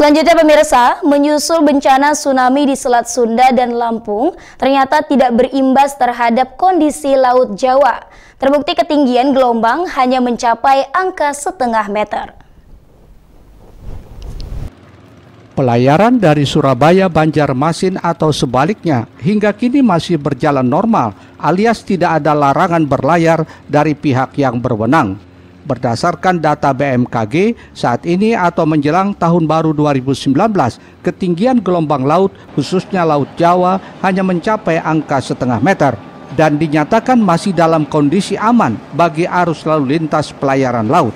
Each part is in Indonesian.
Selanjutnya pemirsa, menyusul bencana tsunami di Selat Sunda dan Lampung ternyata tidak berimbas terhadap kondisi Laut Jawa. Terbukti ketinggian gelombang hanya mencapai angka setengah meter. Pelayaran dari Surabaya Banjarmasin atau sebaliknya hingga kini masih berjalan normal alias tidak ada larangan berlayar dari pihak yang berwenang berdasarkan data BMKG saat ini atau menjelang tahun baru 2019, ketinggian gelombang laut khususnya Laut Jawa hanya mencapai angka setengah meter dan dinyatakan masih dalam kondisi aman bagi arus lalu lintas pelayaran laut.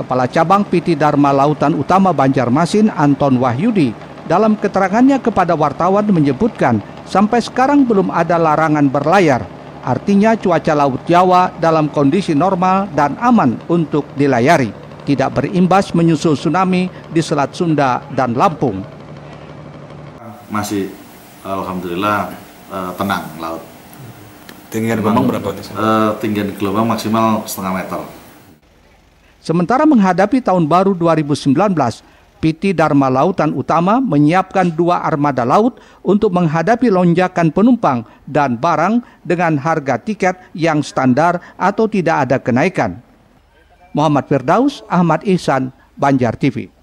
Kepala Cabang PT Dharma Lautan Utama Banjarmasin Anton Wahyudi dalam keterangannya kepada wartawan menyebutkan sampai sekarang belum ada larangan berlayar Artinya cuaca Laut Jawa dalam kondisi normal dan aman untuk dilayari, tidak berimbas menyusul tsunami di Selat Sunda dan Lampung. Masih alhamdulillah eh, tenang laut. Tinggian gelombang berapa? Uh, tinggian gelombang maksimal setengah meter. Sementara menghadapi tahun baru 2019, PT Dharma Lautan Utama menyiapkan dua armada laut untuk menghadapi lonjakan penumpang dan barang dengan harga tiket yang standar atau tidak ada kenaikan. Muhammad Firdaus, Ahmad Ihsan, Banjar TV.